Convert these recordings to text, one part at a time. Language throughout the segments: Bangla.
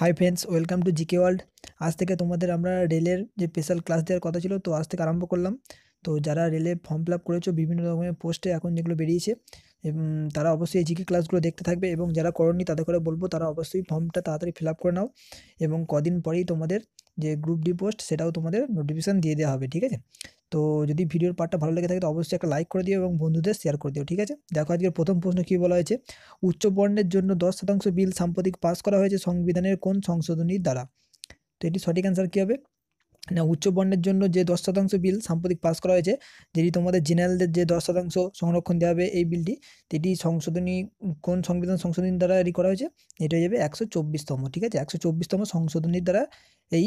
high friends welcome to GK world আজ থেকে তোমাদের আমরা রেলের যে স্পেশাল ক্লাস দেওয়ার কথা ছিল তো আজ থেকে আরম্ভ করলাম তো যারা রেলে ফর্ম ফিল আপ করেছো বিভিন্ন রকমের পোস্টে এখন যেগুলো বেরিয়েছে তারা অবশ্যই জিকে ক্লাসগুলো দেখতে থাকবে এবং যারা করনি তাদের করে বলবো তারা অবশ্যই ফর্মটা তাড়াতাড়ি ফিল আপ করে নাও এবং কদিন পরেই তোমাদের যে গ্রুপ ডি পোস্ট সেটাও তোমাদের নোটিফিকেশান দিয়ে দেওয়া হবে ঠিক আছে তো যদি ভিডিওর পার্টটা ভালো লেগে থাকে তো অবশ্যই একটা লাইক করে দিও এবং বন্ধুদের শেয়ার করে দিও ঠিক আছে দেখো আজকের প্রথম প্রশ্ন কী বলা হয়েছে উচ্চবর্ণের জন্য দশ শতাংশ বিল সাম্প্রতিক পাস করা হয়েছে সংবিধানের কোন সংশোধনীর দ্বারা তো এটি সঠিক অ্যান্সার কী হবে না উচ্চবর্ণের জন্য যে দশ শতাংশ বিল সাম্প্রতিক পাস করা হয়েছে যেটি তোমাদের জেনারেলদের যে দশ শতাংশ সংরক্ষণ দেওয়া হবে এই বিলটি এটি সংশোধনী কোন সংবিধান সংশোধনীর দ্বারা এটি করা হয়েছে এটা হয়ে যাবে একশো চব্বিশতম ঠিক আছে একশো চব্বিশতম সংশোধনীর দ্বারা এই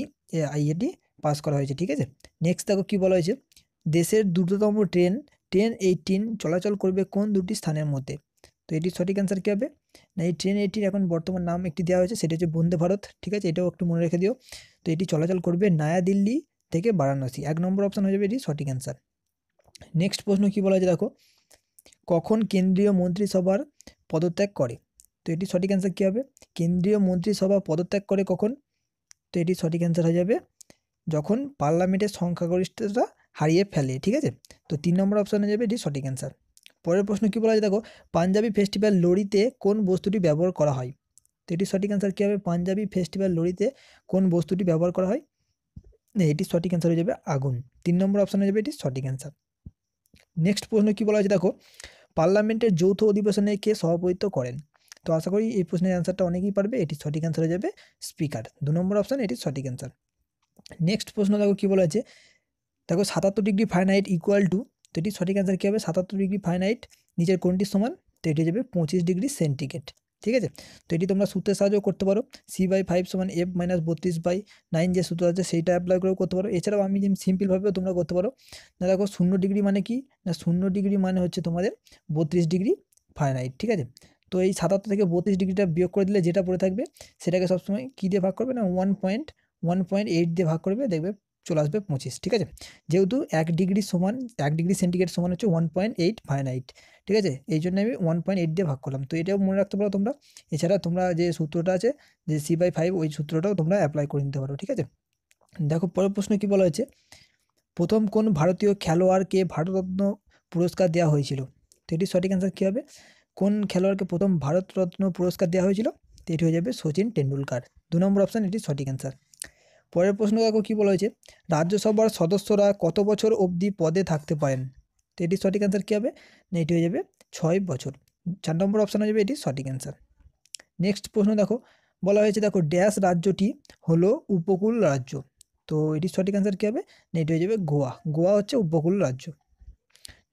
আইএটি পাস করা হয়েছে ঠিক আছে নেক্সট দেখো কী বলা হয়েছে দেশের দ্রুততম ট্রেন ট্রেন এইটিন চলাচল করবে কোন দুটি স্থানের মধ্যে তো এটি সঠিক অ্যান্সার কী হবে না এই ট্রেন এটির এখন বর্তমান নাম একটি দেওয়া হয়েছে সেটি হচ্ছে বন্দে ভারত ঠিক আছে এটাও একটু মনে রেখে দিও তো এটি চলাচল করবে নয়াদিল্লি থেকে বারাণসী এক নম্বর অপশান হয়ে যাবে এটি সঠিক অ্যান্সার নেক্সট প্রশ্ন কী বলা হয়েছে দেখো কখন কেন্দ্রীয় মন্ত্রিসভার পদত্যাগ করে তো এটি সঠিক অ্যান্সার কী হবে কেন্দ্রীয় মন্ত্রিসভা পদত্যাগ করে কখন তো এটি সঠিক অ্যান্সার হয়ে যাবে যখন পার্লামেন্টের সংখ্যাগরিষ্ঠতা হারিয়ে ফেলে ঠিক আছে তো তিন নম্বর অপশানে যাবে এটি সঠিক অ্যান্সার পরের প্রশ্ন কী বলা যায় দেখো পাঞ্জাবি ফেস্টিভ্যাল লড়িতে কোন বস্তুটি ব্যবহার করা হয় তো এটি সঠিক অ্যান্সার কী হবে পাঞ্জাবি ফেস্টিভ্যাল লড়িতে কোন বস্তুটি ব্যবহার করা হয় এটি সঠিক অ্যান্সার হয়ে যাবে আগুন তিন নম্বর অপশানে যাবে এটি সঠিক অ্যান্সার নেক্সট প্রশ্ন কী বলা হয়েছে দেখো পার্লামেন্টের যৌথ অধিবেশনে কে সভাপতিত্ব করেন তো আশা করি এই প্রশ্নের অ্যান্সারটা অনেকেই পারবে এটি সঠিক অ্যান্সার হয়ে যাবে স্পিকার দু নম্বর অপশান এটি সঠিক অ্যান্সার নেক্সট প্রশ্ন দেখো কী বলা হয়েছে দেখো সাতাত্তর ডিগ্রি ফাইনাইট ইকুয়াল টু তো এটি সঠিক অ্যান্সার কী হবে সাতাত্তর ডিগ্রি ফাইনাইট নিচের কোনটি সমান তো এটি যাবে পঁচিশ ডিগ্রি সেন্টিগ্রেড ঠিক আছে তো এটি তোমরা সূত্রের সাহায্যেও করতে পারো সি বাই ফাইভ সমান এফ মাইনাস বত্রিশ বাই নাইন যে সূত্র আছে সেইটা অ্যাপ্লাই করেও করতে পারো এছাড়াও আমি সিম্পলভাবেও তোমরা করতে পারো না দেখো শূন্য ডিগ্রি মানে কি না শূন্য ডিগ্রি মানে হচ্ছে তোমাদের বত্রিশ ডিগ্রি ফারেনহাইট ঠিক আছে তো এই সাতাত্তর থেকে বত্রিশ ডিগ্রিটা বিয়োগ করে দিলে যেটা পড়ে থাকবে সেটাকে সবসময় কী দিয়ে ভাগ করবে না one point one point eight দিয়ে ভাগ করবে দেখবে চলে আসবে পঁচিশ ঠিক আছে যেহেতু এক ডিগ্রি সমান এক ডিগ্রি সেন্টিগ্রেড সমান হচ্ছে ওয়ান পয়েন্ট এইট ফাইনাইট ঠিক আছে এই জন্য আমি ওয়ান পয়েন্ট এইট দিয়ে ভাগ করলাম তো এটাও মনে রাখতে পারো তোমরা এছাড়া তোমরা যে সূত্রটা আছে যে সি বাই ফাইভ ওই সূত্রটাও তোমরা অ্যাপ্লাই করে নিতে পারো ঠিক আছে দেখো পরের প্রশ্ন কি বলা হয়েছে প্রথম কোন ভারতীয় খেলোয়াড়কে ভারতরত্ন পুরস্কার দেওয়া হয়েছিল তো এটি সঠিক অ্যান্সার কী হবে কোন খেলোয়াড়কে প্রথম ভারতরত্ন পুরস্কার দেওয়া হয়েছিল তো এটি হয়ে যাবে সচিন টেন্ডুলকার দু নম্বর অপশান এটি সঠিক অ্যান্সার পরের প্রশ্ন দেখো কী বলা হয়েছে রাজ্যসভার সদস্যরা কত বছর অবধি পদে থাকতে পারেন তো এটি সঠিক অ্যান্সার কী হবে না এটি হয়ে যাবে ছয় বছর চার নম্বর অপশান হয়ে যাবে এটি সঠিক অ্যান্সার নেক্সট প্রশ্ন দেখো বলা হয়েছে দেখো ড্যাশ রাজ্যটি হলো উপকূল রাজ্য তো এটি সঠিক অ্যান্সার কী হবে না এটি হয়ে যাবে গোয়া গোয়া হচ্ছে উপকূল রাজ্য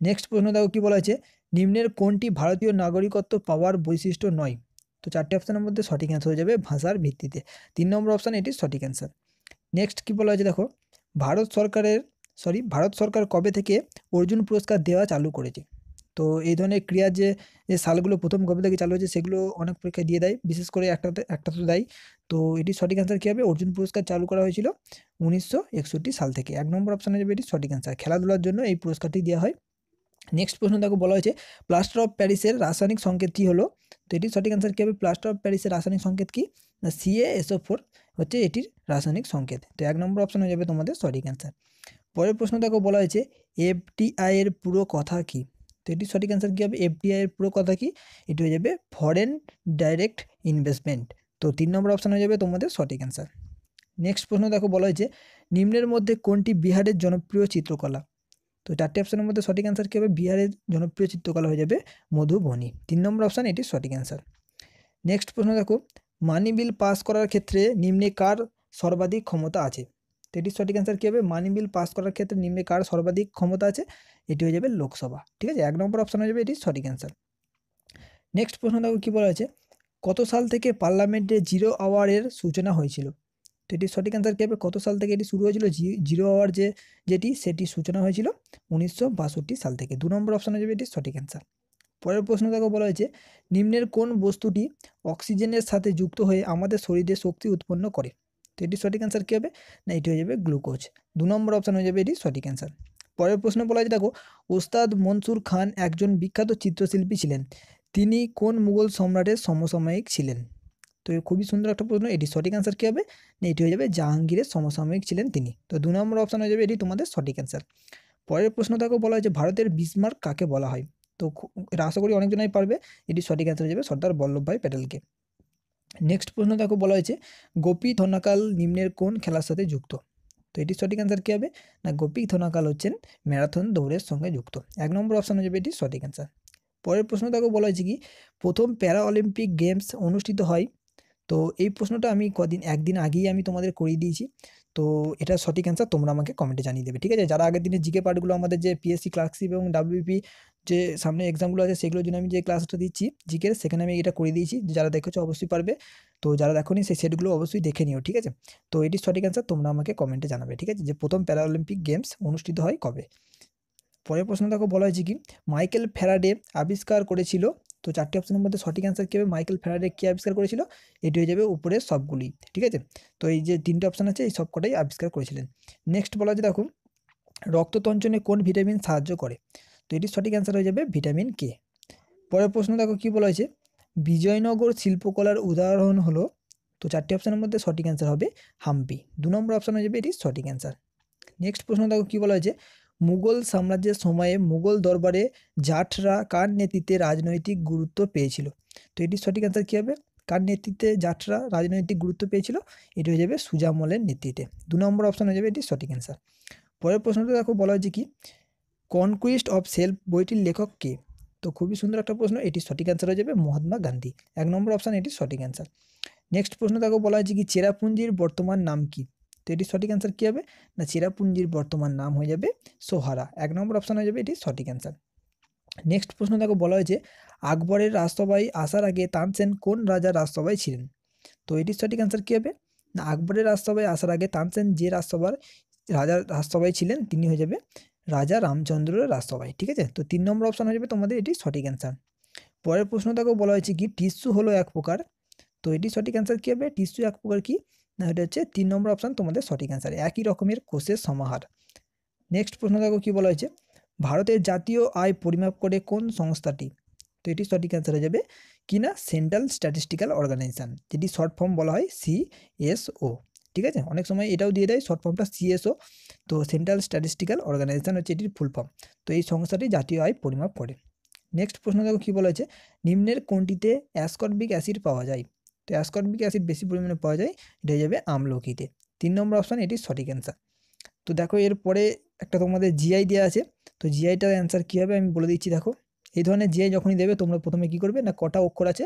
নেক্সট প্রশ্ন দেখো কী বলা হয়েছে নিম্নের কোনটি ভারতীয় নাগরিকত্ব পাওয়ার বৈশিষ্ট্য নয় তো চারটি অপশানের মধ্যে সঠিক অ্যান্সার হয়ে যাবে ভাষার ভিত্তিতে তিন নম্বর অপশান এটি সঠিক অ্যান্সার নেক্সট কী বলা হয়েছে দেখো ভারত সরকারের সরি ভারত সরকার কবে থেকে অর্জুন পুরস্কার দেওয়া চালু করেছে তো এই ধরনের ক্রিয়া যে যে সালগুলো প্রথম কবে থেকে চালু হয়েছে সেগুলো অনেক পরীক্ষায় দিয়ে দেয় বিশেষ করে একটাতে একটা তো দেয় তো এটি সঠিক অ্যান্সার কী হবে অর্জুন পুরস্কার চালু করা হয়েছিল উনিশশো সাল থেকে এক নম্বর অপশানে যাবে এটি সঠিক অ্যান্সার খেলাধুলার জন্য এই পুরস্কারটি দেওয়া হয় নেক্সট প্রশ্ন দেখো বলা হয়েছে প্লাস্টার অফ প্যারিসের রাসায়নিক সংকেতটি হলো তো এটির সঠিক অ্যান্সার কী হবে প্লাস্টার অফ প্যারিসের রাসায়নিক সংকেত কী না সিএ এসও ফোর হচ্ছে এটির রাসায়নিক সংকেত তো এক নম্বর অপশান হয়ে যাবে তোমাদের সঠিক অ্যান্সার পরের প্রশ্ন দেখো বলা হয়েছে এফটিআই এর পুরো কথা কী তো এটির সঠিক অ্যান্সার কী হবে এফডিআই এর পুরো কথা কী এটি হয়ে যাবে ফরেন ডাইরেক্ট ইনভেস্টমেন্ট তো তিন নম্বর অপশান হয়ে যাবে তোমাদের সঠিক অ্যান্সার নেক্সট প্রশ্ন দেখো বলা হয়েছে নিম্নের মধ্যে কোনটি বিহারের জনপ্রিয় চিত্রকলা তো চারটি অপশনের মধ্যে সঠিক অ্যান্সার কী হবে বিহারের জনপ্রিয় চিত্রকলা হয়ে যাবে মধুবনী তিন নম্বর অপশান এটি সঠিক অ্যান্সার নেক্সট প্রশ্ন দেখো মানি বিল পাস করার ক্ষেত্রে নিম্নে কার সর্বাধিক ক্ষমতা আছে তো এটির সঠিক অ্যান্সার কী হবে মানি বিল পাস করার ক্ষেত্রে নিম্নে কার সর্বাধিক ক্ষমতা আছে এটি হয়ে যাবে লোকসভা ঠিক আছে এক নম্বর অপশান হয়ে যাবে এটি সঠিক অ্যান্সার নেক্সট প্রশ্ন দেখো কী বলা আছে কত সাল থেকে পার্লামেন্টে জিরো আওয়ারের সূচনা হয়েছিল তো এটি সঠিক অ্যান্সার কি হবে কত সাল থেকে এটি শুরু হয়েছিল জিরো আওয়ার যে যেটি সেটি সূচনা হয়েছিল উনিশশো সাল থেকে দু নম্বর অপশান হয়ে যাবে এটি সঠিক অ্যান্সার পরের প্রশ্ন তাকে বলা হয়েছে নিম্নের কোন বস্তুটি অক্সিজেনের সাথে যুক্ত হয়ে আমাদের শরীরে শক্তি উৎপন্ন করে তো এটি সঠিক অ্যান্সার কী হবে না এটি হয়ে যাবে গ্লুকোজ দু নম্বর অপশান হয়ে যাবে এটি সঠিক অ্যান্সার পরের প্রশ্ন বলা হয়েছে দেখো ওস্তাদ মনসুর খান একজন বিখ্যাত চিত্রশিল্পী ছিলেন তিনি কোন মুঘল সম্রাটের সমসাময়িক ছিলেন তো খুবই সুন্দর একটা প্রশ্ন এটি সঠিক অ্যান্সার কী হবে না এটি হয়ে যাবে জাহাঙ্গীরের সমসাময়িক ছিলেন তিনি তো দু নম্বর অপশান হয়ে যাবে এটি তোমাদের সঠিক অ্যান্সার পরের প্রশ্ন তাকে বলা হয়েছে ভারতের বিসমার্ক কাকে বলা হয় তো এটা আশা করি অনেকজনাই পারবে এটি সঠিক অ্যান্সার হয়ে যাবে সর্দার বল্লভভাই প্যাটেলকে নেক্সট প্রশ্ন তাকে বলা হয়েছে গোপী ধনাকাল নিম্নের কোন খেলার সাথে যুক্ত তো এটি সঠিক অ্যান্সার কী হবে না গোপী ধনাকাল হচ্ছেন ম্যারাথন দৌড়ের সঙ্গে যুক্ত এক নম্বর অপশান হয়ে যাবে এটি সঠিক অ্যান্সার পরের প্রশ্ন তাকে বলা হয়েছে কি প্রথম প্যারা অলিম্পিক গেমস অনুষ্ঠিত হয় তো এই প্রশ্নটা আমি কদিন একদিন আগেই আমি তোমাদের করিয়ে দিয়েছি তো এটা সঠিক অ্যান্সার তোমরা আমাকে কমেন্টে জানিয়ে দেবে ঠিক আছে যারা আগের দিনে জিকে পার্টগুলো আমাদের যে পিএসসি ক্লার্কশিপ এবং ডাব্লিউপি যে সামনে এক্সামগুলো আছে সেগুলোর জন্য আমি যে ক্লাসটা দিচ্ছি জিকের সেখানে আমি এটা করে দিয়েছি যারা দেখেছো অবশ্যই পারবে তো যারা দেখোনি সেই সেটগুলো অবশ্যই দেখে নিও ঠিক আছে তো এটি সঠিক অ্যান্সার তোমরা আমাকে কমেন্টে জানাবে ঠিক আছে যে প্রথম প্যারাঅলিম্পিক গেমস অনুষ্ঠিত হয় কবে পরের প্রশ্ন দেখো বলা হয়েছে কি মাইকেল ফ্যারাডে আবিষ্কার করেছিল তো চারটি অপশনের মধ্যে সঠিক অ্যান্সার কী হবে মাইকেল ফেরারে কী আবিষ্কার করেছিল এটি হয়ে যাবে উপরের সবগুলি ঠিক আছে তো এই যে তিনটে অপশান আছে এই সবকটাই আবিষ্কার করেছিলেন নেক্সট বলা হচ্ছে দেখুন রক্ততঞ্চনে কোন ভিটামিন সাহায্য করে তো এটির সঠিক অ্যান্সার হয়ে যাবে ভিটামিন কে পরের প্রশ্ন দেখো কী বলা হয়েছে বিজয়নগর শিল্পকলার উদাহরণ হলো তো চারটি অপশানের মধ্যে সঠিক অ্যান্সার হবে হাম্পি দু নম্বর অপশান হয়ে যাবে এটি সঠিক অ্যান্সার নেক্সট প্রশ্ন দেখো কী বলা হয়েছে মুঘল সাম্রাজ্যের সময়ে মুঘল দরবারে জাঠরা কার নেতৃত্বে রাজনৈতিক গুরুত্ব পেয়েছিল তো এটির সঠিক অ্যান্সার কী হবে কার নেতৃত্বে জাঠরা রাজনৈতিক গুরুত্ব পেয়েছিল এটি হয়ে যাবে সুজামলের নেতৃত্বে দু নম্বর অপশান হয়ে যাবে এটি সঠিক অ্যান্সার পরের প্রশ্নটা দেখো বলা হয়েছে কি কনকুইস্ট অফ সেলফ বইটির লেখক কে তো খুবই সুন্দর একটা প্রশ্ন এটি সঠিক অ্যান্সার হয়ে যাবে মহাত্মা গান্ধী এক নম্বর অপশান এটি সঠিক অ্যান্সার নেক্সট প্রশ্ন তাকে বলা হয়েছে কি চেরাপুঞ্জির বর্তমান নাম কী তো এটি সঠিক অ্যান্সার কী হবে না চেরাপুঞ্জির বর্তমান নাম হয়ে যাবে সোহারা এক নম্বর অপশান হয়ে যাবে এটি সঠিক অ্যান্সার নেক্সট প্রশ্ন দেখো বলা হয়েছে আকবরের রাজসভায় আসার আগে তানসেন কোন রাজার রাজসভায় ছিলেন তো এটির সঠিক অ্যান্সার কী হবে না আকবরের রাজসভায় আসার আগে তানসেন যে রাজসভার রাজার রাজসভায় ছিলেন তিনি হয়ে যাবে রাজা রামচন্দ্রের রাজসভায় ঠিক আছে তো তিন নম্বর অপশান হয়ে যাবে তোমাদের এটি সঠিক অ্যান্সার পরের প্রশ্ন দেখো বলা হয়েছে কি টিস্যু হলো এক প্রকার তো এটি সঠিক অ্যান্সার কী হবে টিস্যু এক প্রকার কি না এটা হচ্ছে তিন নম্বর অপশান তোমাদের সঠিক অ্যান্সার একই রকমের কোষের সমাহার নেক্সট প্রশ্ন দেখো কী বলা হয়েছে ভারতের জাতীয় আয় পরিমাপ করে কোন সংস্থাটি তো এটি সঠিক অ্যান্সার হয়ে যাবে কিনা সেন্ট্রাল স্ট্যাটিস্টিক্যাল অর্গানাইজেশান যেটি শর্ট ফর্ম বলা হয় সিএসও ঠিক আছে অনেক সময় এটাও দিয়ে দেয় শর্ট ফর্মটা সিএসও তো সেন্ট্রাল স্ট্যাটিস্টিক্যাল অর্গানাইজেশান হচ্ছে এটির ফুল ফর্ম তো এই সংস্থাটি জাতীয় আয় পরিমাপ করে নেক্সট প্রশ্ন দেখো কী বলা হয়েছে নিম্নের কোনটিতে অ্যাসকর্বিক অ্যাসিড পাওয়া যায় তো অ্যাসকর্বিক অ্যাসিড বেশি পরিমাণে পাওয়া যায় এটা যাবে আমলকিতে তিন নম্বর অপশান এটি সঠিক অ্যান্সার তো দেখো এরপরে একটা তোমাদের জিআই দেওয়া আছে তো জিআইটার অ্যান্সার কী হবে আমি বলে দিচ্ছি দেখো এই ধরনের জিআই যখনই দেবে তোমরা প্রথমে কি করবে না কটা অক্ষর আছে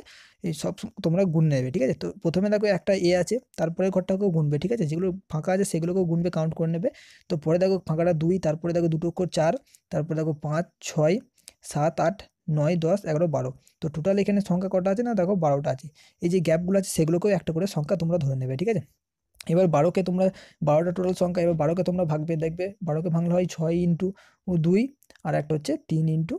এই সব তোমরা গুন নেবে ঠিক আছে তো প্রথমে দেখো একটা এ আছে তারপরে ঘরটাকেও গুনবে ঠিক আছে যেগুলো ফাঁকা আছে সেগুলোকেও গুনবে কাউন্ট করে নেবে তো পরে দেখো ফাঁকাটা দুই তারপরে দেখো দুটো অক্ষর চার তারপরে দেখো পাঁচ ছয় সাত আট নয় দশ এগারো বারো তো টোটাল এখানে সংখ্যা কটা আছে না দেখো বারোটা আছে এই যে গ্যাপগুলো আছে সেগুলোকেও একটা করে সংখ্যা তোমরা ধরে নেবে ঠিক আছে এবার বারোকে তোমরা বারোটা টোটাল সংখ্যা এবার বারোকে তোমরা ভাগবে দেখবে বারোকে ভাঙলে হয় ছয় ইন্টু দুই আর একটা হচ্ছে তিন ইন্টু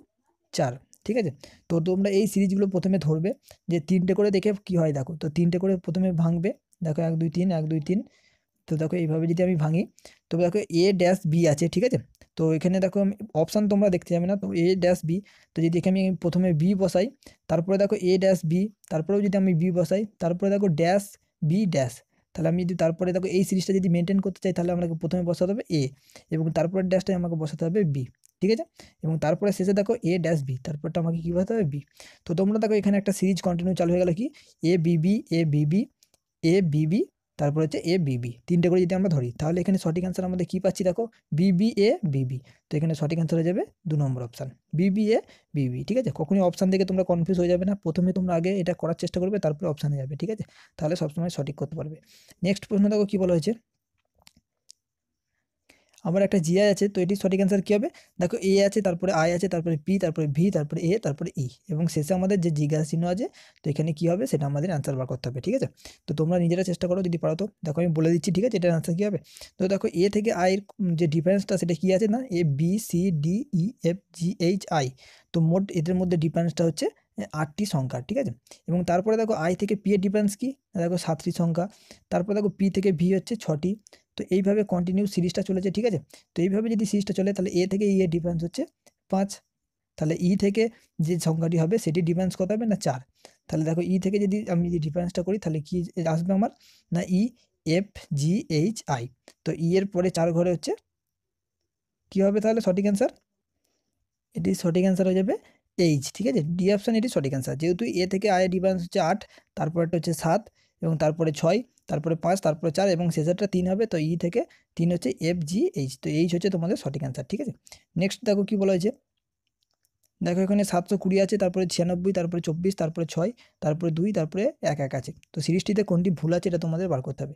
চার ঠিক আছে তো তোমরা এই সিরিজগুলো প্রথমে ধরবে যে তিনটে করে দেখে কি হয় দেখো তো তিনটে করে প্রথমে ভাঙবে দেখো এক দুই তিন এক দুই তিন তো দেখো এইভাবে যদি আমি ভাঙি তবে দেখো এ ড্যাশ বি আছে ঠিক আছে তো এখানে দেখো অপশান তোমরা দেখতে যাবে না তো এ ড্যাশ বি তো যদি এখানে আমি প্রথমে বি বসাই তারপরে দেখো এ ড্যাশ বি তারপরেও যদি আমি বি বসাই তারপরে দেখো ড্যাশ বি ড্যাশ তাহলে আমি যদি তারপরে দেখো এই সিরিজটা যদি মেনটেন করতে চাই তাহলে আমাকে প্রথমে বসাতে হবে এ এবং তারপরে ড্যাশটাই আমাকে বসাতে হবে বি ঠিক আছে এবং তারপরে শেষে দেখো এ ড্যাশ বি তারপরটা আমাকে কী বসাতে হবে বি তো তোমরা দেখো এখানে একটা সিরিজ কন্টিনিউ চালু হয়ে গেলো কি এ বিবি এ বিবি এ বিবি তারপর হচ্ছে এ বিবি তিনটে করে যদি আমরা ধরি তাহলে এখানে সঠিক অ্যান্সার আমাদের কী পাচ্ছি দেখো বিবি এ বিবি তো এখানে সঠিক অ্যান্সার হয়ে যাবে দু নম্বর অপশান বিবি এ বিবি ঠিক আছে কখনই অপশান দেখে তোমরা কনফিউজ হয়ে যাবে না প্রথমে তোমরা আগে এটা করার চেষ্টা করবে তারপরে অপশানে যাবে ঠিক আছে তাহলে সবসময় সঠিক করতে পারবে নেক্সট প্রশ্ন দেখো কী বলা হয়েছে আমার একটা জিআই আছে তো এটি সঠিক অ্যান্সার কী হবে দেখো এ আছে তারপরে আই আছে তারপরে পি তারপরে ভি তারপরে এ তারপরে ই e এবং শেষে আমাদের যে জিজ্ঞাসা চিহ্ন আছে তো এখানে কী হবে সেটা আমাদের অ্যান্সার বার করতে হবে ঠিক আছে তো তোমরা নিজেরা চেষ্টা করো যদি পারো তো দেখো আমি বলে দিচ্ছি ঠিক আছে এটার অ্যান্সার কী হবে তো দেখো এ থেকে আইয়ের যে ডিফারেন্সটা সেটা কী আছে না A B C D E F G H I তো মোট এদের মধ্যে ডিফারেন্সটা হচ্ছে আটটি সংখ্যা ঠিক আছে এবং তারপরে দেখো আই থেকে পি এর ডিফারেন্স কী দেখো সাতটি সংখ্যা তারপরে দেখো পি থেকে ভি হচ্ছে ছটি তো এইভাবে কন্টিনিউ সিরিজটা চলেছে ঠিক আছে তো এইভাবে যদি সিরিজটা চলে তাহলে এ থেকে ই e এর ডিফারেন্স হচ্ছে পাঁচ তাহলে ই e থেকে যে সংখ্যাটি হবে সেটি ডিফারেন্স কত হবে না চার তাহলে দেখো ই e থেকে যদি আমি যদি ডিফারেন্সটা করি তাহলে কি আসবে আমার না E F G H I তো ই এর পরে চার ঘরে হচ্ছে কি হবে তাহলে সঠিক অ্যান্সার এটি সঠিক অ্যান্সার হয়ে যাবে এইচ ঠিক আছে ডি অপশান এটি সঠিক অ্যান্সার যেহেতু এ থেকে আয়ের ডিফারেন্স হচ্ছে আট একটা হচ্ছে সাত এবং তারপরে ছয় তারপরে পাঁচ তারপরে চার এবং শেষেরটা তিন হবে তো ই e থেকে তিন হচ্ছে এফ জি এইচ তো এইচ হচ্ছে তোমাদের সঠিক অ্যান্সার ঠিক আছে নেক্সট দেখো কী বলা হয়েছে দেখো এখানে সাতশো কুড়ি আছে তারপরে ছিয়ানব্বই তারপরে চব্বিশ তারপরে ছয় তারপরে দুই তারপরে এক এক আছে তো সিরিজটিতে কোনটি ভুল আছে এটা তোমাদের বার করতে হবে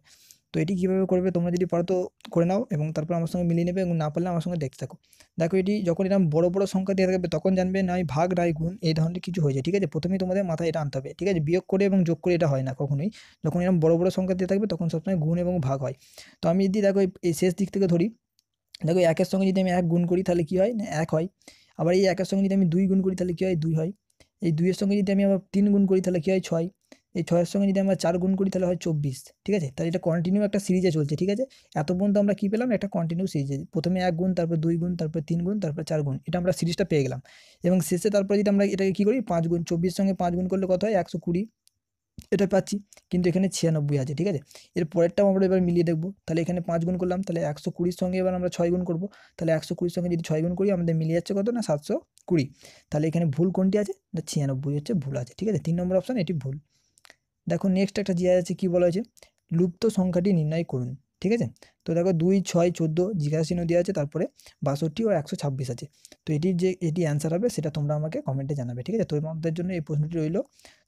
তো এটি কীভাবে করবে তোমরা যদি পারো তো করে নাও এবং তারপর আমার সঙ্গে মিলিয়ে নেবে এবং না পারলে আমার সঙ্গে দেখতে থাকো দেখো এটি যখন এরকম বড় বড় সংখ্যা দিয়ে থাকবে তখন জানবে না ভাগ নাই গুণ এই ধরনের কিছু হয়ে যায় ঠিক আছে প্রথমেই তোমাদের মাথায় এটা আনতে হবে ঠিক আছে বিয়োগ করে এবং যোগ করে এটা হয় না কখনোই যখন এরকম বড় বড় সংখ্যা দিয়ে থাকবে তখন সবসময় গুণ এবং ভাগ হয় তো আমি যদি দেখো এই শেষ দিক থেকে ধরি দেখো একের সঙ্গে যদি আমি এক গুণ করি তাহলে কী হয় না এক হয় আবার এই একের সঙ্গে যদি আমি দুই গুণ করি তাহলে কী হয় দুই হয় এই দুইয়ের সঙ্গে যদি আমি আবার তিন গুণ করি তাহলে কী হয় ছয় এই ছয়ের সঙ্গে যদি আমরা চার গুণ করি তাহলে হয় চব্বিশ ঠিক আছে তাহলে এটা কন্টিনিউ একটা সিরিজে চলছে ঠিক আছে এত পর্যন্ত আমরা কী পেলাম একটা কন্টিনিউ সিরিজে প্রথমে এক গুণ তারপর দুই গুণ তারপর তিন গুণ তারপর চার গুণ এটা আমরা সিরিজটা পেয়ে গেলাম এবং শেষে তারপরে যদি আমরা এটাকে কী করি পাঁচ গুণ চব্বিশ সঙ্গে পাঁচ গুণ করলে কত হয় একশো কুড়ি এটা পাচ্ছি কিন্তু এখানে ছিয়ানব্বই আছে ঠিক আছে এর পরেরটাও আমরা এবার মিলিয়ে দেখবো তাহলে এখানে পাঁচ গুণ করলাম তাহলে একশো কুড়ির সঙ্গে এবার আমরা ছয় গুণ করবো তাহলে একশো কুড়ির সঙ্গে যদি ছয় গুণ করি আমাদের মিলিয়ে যাচ্ছে কত না সাতশো কুড়ি তাহলে এখানে ভুল কোনটি আছে না ছিয়ানব্বই হচ্ছে ভুল আছে ঠিক আছে তিন নম্বর অপশান এটি ভুল দেখো নেক্সট একটা জিজ্ঞাসা আছে কী বলা হয়েছে লুপ্ত সংখ্যাটি নির্ণয় করুন ঠিক আছে তো দেখো দুই ছয় চোদ্দো জিজ্ঞাসা চিহ্ন দেওয়া আছে তারপরে বাষট্টি ও একশো ছাব্বিশ আছে তো এটির যে এটি অ্যান্সার হবে সেটা তোমরা আমাকে কমেন্টে জানাবে ঠিক আছে তোমাদের জন্য এই প্রশ্নটি রইল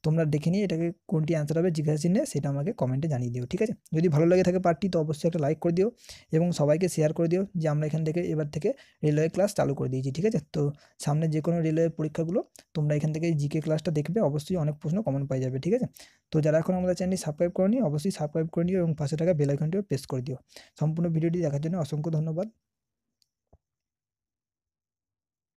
তোমরা দেখে নিয়ে এটাকে কোনটি অ্যান্সার হবে জিজ্ঞাসা চিহ্নে সেটা আমাকে কমেন্টে জানিয়ে দিও ঠিক আছে যদি ভালো লাগে থাকে পার্টি তো অবশ্যই একটা লাইক করে দিও এবং সবাইকে শেয়ার করে দিও যে আমরা এখান থেকে এবার থেকে রেলওয়ে ক্লাস চালু করে দিয়েছি ঠিক আছে তো সামনে যে কোনো রেলওয়ে পরীক্ষাগুলো তোমরা এখান থেকে জিকে ক্লাসটা দেখবে অবশ্যই অনেক প্রশ্ন কমন পাই যাবে ঠিক আছে তো যারা এখন আমাদের চ্যানেলটি সাবস্ক্রাইব করনি অবশ্যই সাবস্ক্রাইব করে নিও এবং পাশে থাকা বেলাইকনটিও প্রেস করে দিও সম্পূর্ণ ভিডিওটি দেখার জন্য অসংখ্য ধন্যবাদ